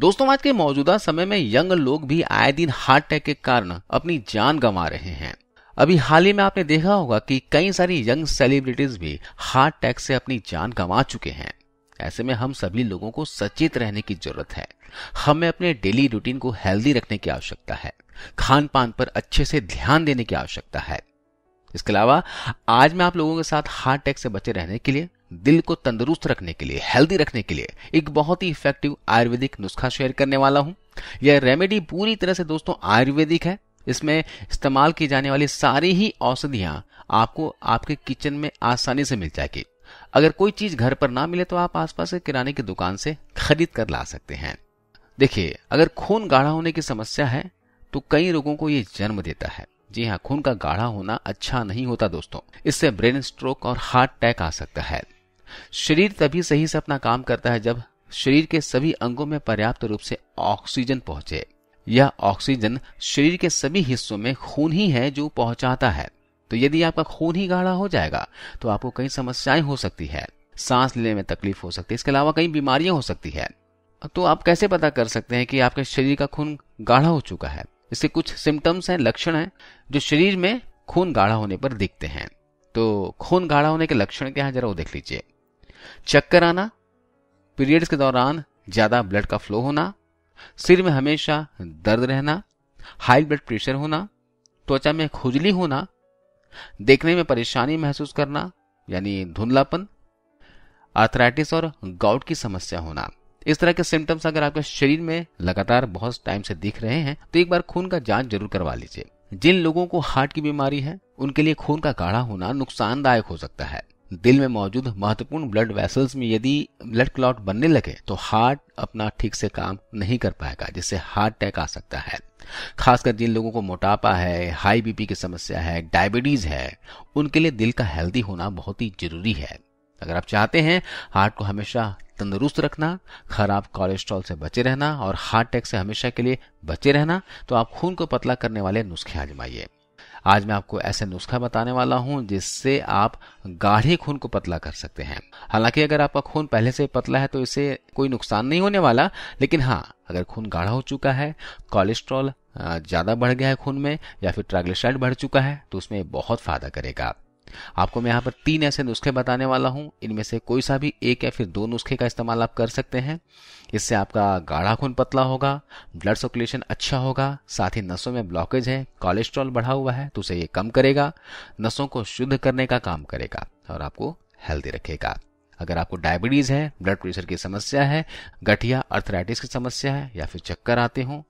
दोस्तों आज के मौजूदा समय में यंग लोग भी आए दिन हार्ट अटैक के कारण अपनी जान गंवा रहे हैं अभी हाल ही में आपने देखा होगा कि कई सारी यंग सेलिब्रिटीज भी हार्ट अटैक से अपनी जान गंवा चुके हैं ऐसे में हम सभी लोगों को सचेत रहने की जरूरत है हमें अपने डेली रूटीन को हेल्दी रखने की आवश्यकता है खान पान पर अच्छे से ध्यान देने की आवश्यकता है इसके अलावा आज मैं आप लोगों के साथ हार्ट अटैक से बचे रहने के लिए दिल को तंदुरुस्त रखने के लिए हेल्दी रखने के लिए एक बहुत ही इफेक्टिव आयुर्वेदिक नुस्खा शेयर करने वाला हूं यह रेमेडी पूरी तरह से दोस्तों आयुर्वेदिक है इसमें इस्तेमाल की जाने वाली सारी ही औषधियां आपको आपके किचन में आसानी से मिल जाएगी अगर कोई चीज घर पर ना मिले तो आप आसपास के किराने की दुकान से खरीद कर ला सकते हैं देखिए अगर खून गाढ़ा होने की समस्या है तो कई रोगों को ये जन्म देता है जी हाँ खून का गाढ़ा होना अच्छा नहीं होता दोस्तों इससे ब्रेन स्ट्रोक और हार्ट अटैक आ सकता है शरीर तभी सही से अपना काम करता है जब शरीर के सभी अंगों में पर्याप्त रूप से ऑक्सीजन पहुंचे यह ऑक्सीजन शरीर के सभी हिस्सों में खून ही है जो पहुंचाता है तो यदि आपका खून ही गाढ़ा हो जाएगा तो आपको कई समस्याएं हो सकती है सांस लेने में तकलीफ हो सकती है इसके अलावा कई बीमारियां हो सकती है तो आप कैसे पता कर सकते हैं कि आपके शरीर का खून गाढ़ा हो चुका है इसके कुछ सिम्टम्स हैं लक्षण हैं जो शरीर में खून गाढ़ा होने पर दिखते हैं तो खून गाढ़ा होने के लक्षण क्या है जरा वो देख लीजिए चक्कर आना पीरियड्स के दौरान ज्यादा ब्लड का फ्लो होना सिर में हमेशा दर्द रहना हाई ब्लड प्रेशर होना त्वचा में खुजली होना देखने में परेशानी महसूस करना यानी धुंधलापन आर्थराइटिस और गाउट की समस्या होना इस तरह के सिम्टम्स अगर आपके शरीर में लगातार बहुत टाइम से दिख रहे हैं तो एक बार खून का जांच जरूर करवा लीजिए जिन लोगों को हार्ट की बीमारी है उनके लिए खून का गाढ़ा होना नुकसानदायक हो सकता है दिल में मौजूद महत्वपूर्ण ब्लड वेसल्स में यदि ब्लड क्लॉट बनने लगे तो हार्ट अपना ठीक से काम नहीं कर पाएगा जिससे हार्ट अटैक आ सकता है खासकर जिन लोगों को मोटापा है हाई बीपी की समस्या है डायबिटीज है उनके लिए दिल का हेल्दी होना बहुत ही जरूरी है अगर आप चाहते हैं हार्ट को हमेशा तंदुरुस्त रखना खराब कोलेस्ट्रॉल से बचे रहना और हार्ट अटैक से हमेशा के लिए बचे रहना तो आप खून को पतला करने वाले नुस्खे आजमाइए आज मैं आपको ऐसे नुस्खा बताने वाला हूं जिससे आप गाढ़े खून को पतला कर सकते हैं हालांकि अगर आपका खून पहले से पतला है तो इससे कोई नुकसान नहीं होने वाला लेकिन हाँ अगर खून गाढ़ा हो चुका है कोलेस्ट्रॉल ज्यादा बढ़ गया है खून में या फिर ट्राइग्लिसराइड बढ़ चुका है तो उसमें बहुत फायदा करेगा आपको मैं यहाँ पर तीन ऐसे नुस्खे बताने वाला हूँ इनमें से कोई सा भी एक या फिर दो नुस्खे का इस्तेमाल आप कर सकते हैं इससे आपका गाढ़ा खून पतला होगा ब्लड सर्कुलेशन अच्छा होगा साथ ही नसों में ब्लॉकेज है कोलेस्ट्रॉल बढ़ा हुआ है तो उसे ये कम करेगा नसों को शुद्ध करने का काम करेगा और आपको हेल्दी रखेगा अगर आपको डायबिटीज है ब्लड प्रेशर की समस्या है गठिया अर्थराइटिस की समस्या है या फिर चक्कर आते हो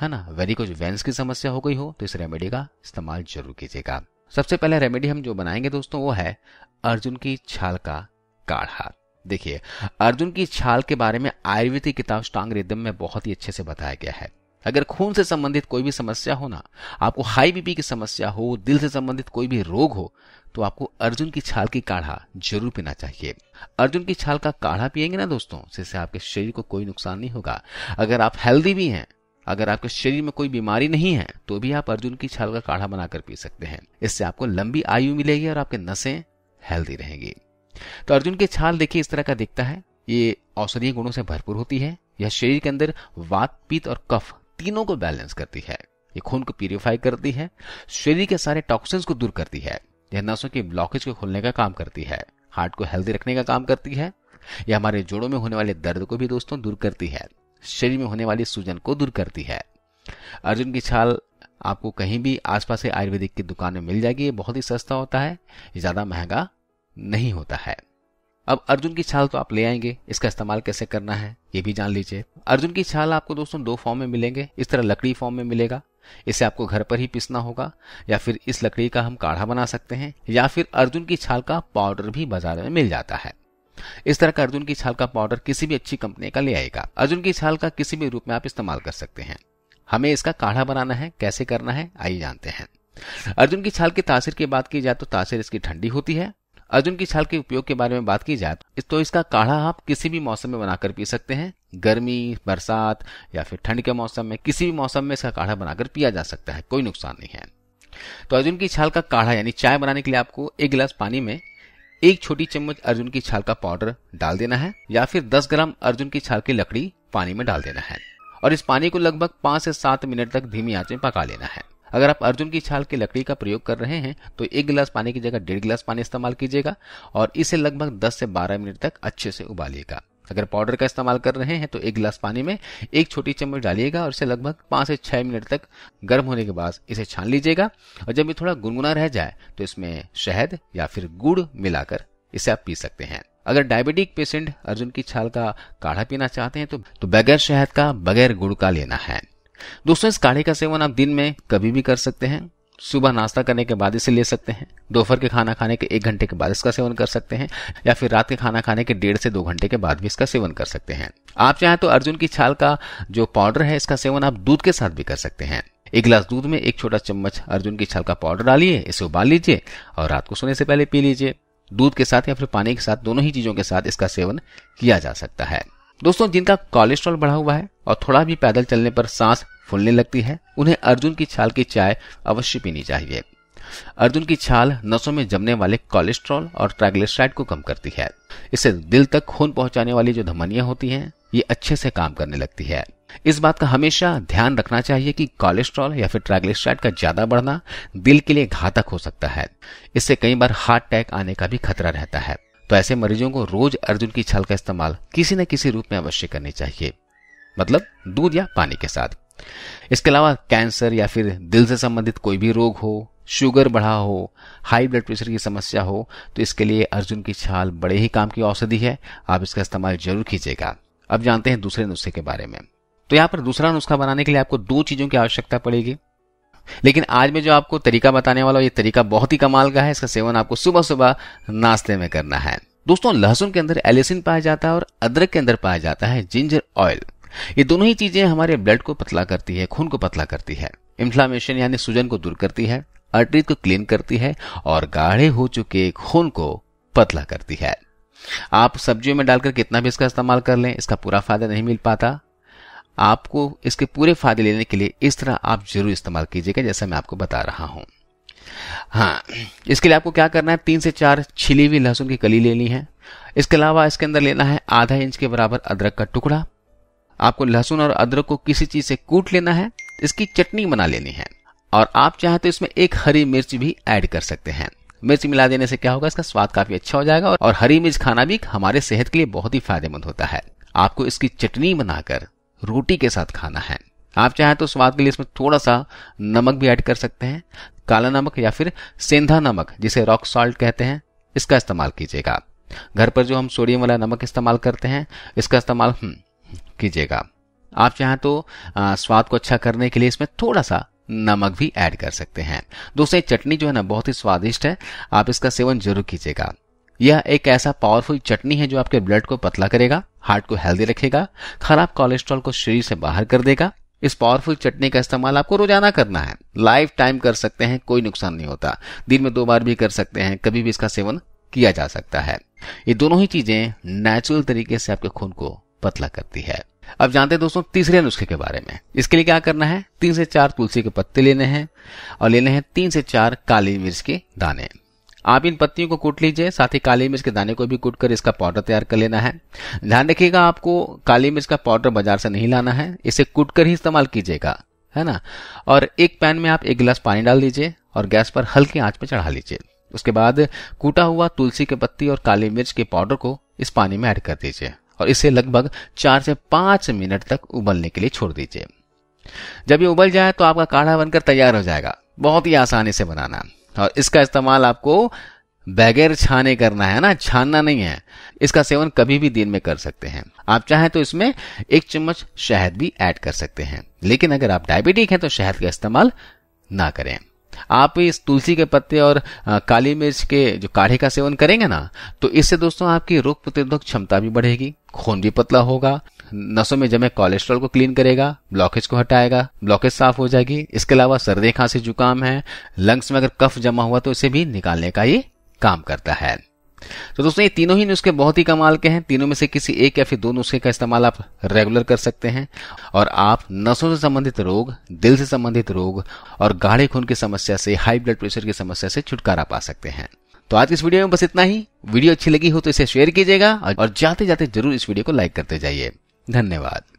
है ना वेरी कुछ वेंस की समस्या हो गई हो तो इस रेमेडी का इस्तेमाल जरूर कीजिएगा सबसे पहले रेमेडी हम जो बनाएंगे दोस्तों वो है अर्जुन की छाल का काढ़ा देखिए अर्जुन की छाल के बारे में आयुर्वेदिक किताब स्ट्रांग रिदम में बहुत ही अच्छे से बताया गया है अगर खून से संबंधित कोई भी समस्या हो ना आपको हाई बीपी की समस्या हो दिल से संबंधित कोई भी रोग हो तो आपको अर्जुन की छाल की काढ़ा जरूर पीना चाहिए अर्जुन की छाल का काढ़ा पिएंगे ना दोस्तों जिससे आपके शरीर को कोई नुकसान नहीं होगा अगर आप हेल्दी भी हैं अगर आपके शरीर में कोई बीमारी नहीं है तो भी आप अर्जुन की छाल का काढ़ा बनाकर पी सकते हैं इससे आपको लंबी आयु मिलेगी और आपके नसें हेल्दी रहेंगी तो अर्जुन की छाल देखिए इस तरह का दिखता है ये औषधीय गुणों से भरपूर होती है यह शरीर के अंदर वात पीत और कफ तीनों को बैलेंस करती है ये खून को प्यूरिफाई करती है शरीर के सारे टॉक्सिन्स को दूर करती है यह नसों के ब्लॉकेज को खोलने का काम करती है हार्ट को हेल्दी रखने का काम करती है यह हमारे जोड़ों में होने वाले दर्द को भी दोस्तों दूर करती है शरीर में होने वाली सूजन को दूर करती है अर्जुन की छाल आपको कहीं भी आसपास पास आयुर्वेदिक की दुकान में मिल जाएगी ये बहुत ही सस्ता होता है ज्यादा महंगा नहीं होता है अब अर्जुन की छाल तो आप ले आएंगे इसका इस्तेमाल कैसे करना है ये भी जान लीजिए अर्जुन की छाल आपको दोस्तों दो फॉर्म में मिलेंगे इस तरह लकड़ी फॉर्म में मिलेगा इसे आपको घर पर ही पीसना होगा या फिर इस लकड़ी का हम काढ़ा बना सकते हैं या फिर अर्जुन की छाल का पाउडर भी बाजार में मिल जाता है इस तरह का अर्जुन की छाल का पाउडर किसी भी अच्छी कंपनी का ले आएगा अर्जुन की छाल का किसी भी रूप में आप इस्तेमाल कर सकते हैं हमें इसका काढ़ा बनाना है कैसे करना है आइए जानते हैं अर्जुन की छाल के तासीर की बात की जाए तो तासीर इसकी ठंडी होती है अर्जुन की छाल के उपयोग के बारे में बात की जाए तो, तो इसका काढ़ा आप किसी भी मौसम में बनाकर पी सकते हैं गर्मी बरसात या फिर ठंड के मौसम में किसी भी मौसम में इसका काढ़ा बनाकर पिया जा सकता है कोई नुकसान नहीं है तो अर्जुन की छाल का काढ़ा यानी चाय बनाने के लिए आपको एक गिलास पानी में एक छोटी चम्मच अर्जुन की छाल का पाउडर डाल देना है या फिर 10 ग्राम अर्जुन की छाल की लकड़ी पानी में डाल देना है और इस पानी को लगभग पांच से सात मिनट तक धीमी आंच में पका लेना है अगर आप अर्जुन की छाल की लकड़ी का प्रयोग कर रहे हैं तो एक गिलास पानी की जगह डेढ़ गिलास पानी इस्तेमाल कीजिएगा और इसे लगभग 10 से 12 मिनट तक अच्छे से उबालिएगा अगर पाउडर का इस्तेमाल कर रहे हैं तो एक गिलास पानी में एक छोटी चम्मच डालिएगा और इसे लगभग पांच से छह मिनट तक गर्म होने के बाद इसे छान लीजिएगा और जब ये थोड़ा गुनगुना रह जाए तो इसमें शहद या फिर गुड़ मिलाकर इसे आप पी सकते हैं अगर डायबिटिक पेशेंट अर्जुन की छाल का काढ़ा पीना चाहते हैं तो, तो बगैर शहद का बगैर गुड़ का लेना है दोस्तों इस काढ़े का सेवन आप दिन में कभी भी कर सकते हैं सुबह नाश्ता करने के बाद इसे ले सकते हैं दोपहर के खाना खाने के एक घंटे के बाद इसका सेवन कर सकते हैं या फिर रात के खाना खाने के डेढ़ से दो घंटे के बाद भी इसका सेवन कर सकते हैं आप चाहें तो अर्जुन की छाल का जो पाउडर है इसका सेवन आप दूध के साथ भी कर सकते हैं एक गिलास दूध में एक छोटा चम्मच अर्जुन की छाल का पाउडर डालिए इसे उबाल लीजिए और रात को सोने से पहले पी लीजिए दूध के साथ या फिर पानी के साथ दोनों ही चीजों के साथ इसका सेवन किया जा सकता है दोस्तों जिनका कोलेस्ट्रॉल बढ़ा हुआ है और थोड़ा भी पैदल चलने पर सांस फूलने लगती है उन्हें अर्जुन की छाल की चाय अवश्य पीनी चाहिए अर्जुन की छाल नसों में जमने वाले कोलेस्ट्रॉल और ट्राइग्लिसराइड को कम करती है इससे दिल तक खून पहुंचाने वाली जो धमनियां होती हैं ये अच्छे से काम करने लगती है इस बात का हमेशा ध्यान रखना चाहिए कि कोलेस्ट्रॉल या फिर ट्राइग्लिसराइड का ज्यादा बढ़ना दिल के लिए घातक हो सकता है इससे कई बार हार्ट अटैक आने का भी खतरा रहता है तो ऐसे मरीजों को रोज अर्जुन की छाल का इस्तेमाल किसी न किसी रूप में अवश्य करनी चाहिए मतलब दूध या पानी के साथ इसके अलावा कैंसर या फिर दिल से संबंधित कोई भी रोग हो शुगर बढ़ा हो हाई ब्लड प्रेशर की समस्या हो तो इसके लिए अर्जुन की छाल बड़े ही काम की औषधि है आप इसका इस्तेमाल जरूर कीजिएगा अब जानते हैं दूसरे नुस्खे के बारे में तो यहां पर दूसरा नुस्खा बनाने के लिए आपको दो चीजों की आवश्यकता पड़ेगी लेकिन आज मैं जो आपको तरीका बताने वाला हूं ये तरीका बहुत ही कमाल का है इसका सेवन आपको सुबह सुबह नाश्ते में करना है दोस्तों लहसुन के अंदर एलिसिन पाया जाता है और अदरक के अंदर पाया जाता है जिंजर ऑयल ये दोनों ही चीजें हमारे ब्लड को पतला करती है खून को पतला करती है इन्फ्लामेशन यानी सूजन को दूर करती है अर्टरी को क्लीन करती है और गाढ़े हो चुके खून को पतला करती है आप सब्जियों में डालकर कितना भी इसका इस्तेमाल कर लें इसका पूरा फायदा नहीं मिल पाता आपको इसके पूरे फायदे लेने के लिए इस तरह आप जरूर इस्तेमाल कीजिएगा जैसा मैं आपको बता रहा हूं हाँ इसके लिए आपको क्या करना है तीन से चार छिली हुई लहसुन की कली लेनी है इसके अलावा इसके अंदर लेना है आधा इंच के बराबर अदरक का टुकड़ा आपको लहसुन और अदरक को किसी चीज से कूट लेना है इसकी चटनी बना लेनी है और आप चाहे तो इसमें एक हरी मिर्च भी ऐड कर सकते हैं मिर्च मिला देने से क्या होगा इसका स्वाद काफी अच्छा हो जाएगा और हरी मिर्च खाना भी हमारे सेहत के लिए बहुत ही फायदेमंद होता है आपको इसकी चटनी बनाकर रोटी के साथ खाना है आप चाहें तो स्वाद के लिए इसमें थोड़ा सा नमक भी ऐड कर सकते हैं काला नमक या फिर सेंधा नमक जिसे रॉक सॉल्ट कहते हैं इसका इस्तेमाल कीजिएगा घर पर जो हम सोडियम वाला नमक इस्तेमाल करते हैं इसका इस्तेमाल हम्म, कीजिएगा आप चाहें तो स्वाद को अच्छा करने के लिए इसमें थोड़ा सा नमक भी ऐड कर सकते हैं दोस्तों चटनी जो है ना बहुत ही स्वादिष्ट है आप इसका सेवन जरूर कीजिएगा यह एक ऐसा पावरफुल चटनी है जो आपके ब्लड को पतला करेगा हार्ट को हेल्दी रखेगा खराब कोलेस्ट्रॉल को शरीर से बाहर कर देगा इस पावरफुल चटनी का इस्तेमाल आपको रोजाना करना है लाइफ टाइम कर सकते हैं कोई नुकसान नहीं होता दिन में दो बार भी कर सकते हैं कभी भी इसका सेवन किया जा सकता है ये दोनों ही चीजें नेचुरल तरीके से आपके खून को पतला करती है अब जानते हैं दोस्तों तीसरे नुस्खे के बारे में इसके लिए क्या करना है तीन से चार तुलसी के पत्ते लेने हैं और लेने हैं तीन से चार काली मिर्च के दाने आप इन पत्तियों को कूट लीजिए साथ ही काली मिर्च के दाने को भी कूट कर इसका पाउडर तैयार कर लेना है ध्यान रखिएगा आपको काली मिर्च का पाउडर बाजार से नहीं लाना है इसे कूट कर ही इस्तेमाल कीजिएगा है ना और एक पैन में आप एक गिलास पानी डाल दीजिए और गैस पर हल्की आंच पर चढ़ा लीजिए उसके बाद कूटा हुआ तुलसी के पत्ती और काली मिर्च के पाउडर को इस पानी में ऐड कर दीजिए और इसे लगभग चार से पांच मिनट तक उबलने के लिए छोड़ दीजिए जब ये उबल जाए तो आपका काढ़ा बनकर तैयार हो जाएगा बहुत ही आसानी से बनाना और इसका इस्तेमाल आपको बगैर छाने करना है ना छानना नहीं है इसका सेवन कभी भी दिन में कर सकते हैं आप चाहें तो इसमें एक चम्मच शहद भी ऐड कर सकते हैं लेकिन अगर आप डायबिटिक हैं तो शहद का इस्तेमाल ना करें आप इस तुलसी के पत्ते और काली मिर्च के जो काढ़े का सेवन करेंगे ना तो इससे दोस्तों आपकी रोग प्रतिरोधक क्षमता भी बढ़ेगी खून भी पतला होगा नसों में जमे कोलेस्ट्रॉल को क्लीन करेगा ब्लॉकेज को हटाएगा ब्लॉकेज साफ हो जाएगी इसके अलावा सर्दी खांसी जुकाम है लंग्स में अगर कफ जमा हुआ तो इसे भी निकालने का ये काम करता है तो दोस्तों ये तीनों ही नुस्खे बहुत ही कमाल के हैं तीनों में से किसी एक या फिर दो नुस्खे का इस्तेमाल आप रेगुलर कर सकते हैं और आप नसों से संबंधित रोग दिल से संबंधित रोग और गाढ़े खून की समस्या से हाई ब्लड प्रेशर की समस्या से छुटकारा पा सकते हैं तो आज इस वीडियो में बस इतना ही वीडियो अच्छी लगी हो तो इसे शेयर कीजिएगा और जाते जाते जरूर इस वीडियो को लाइक करते जाइए धन्यवाद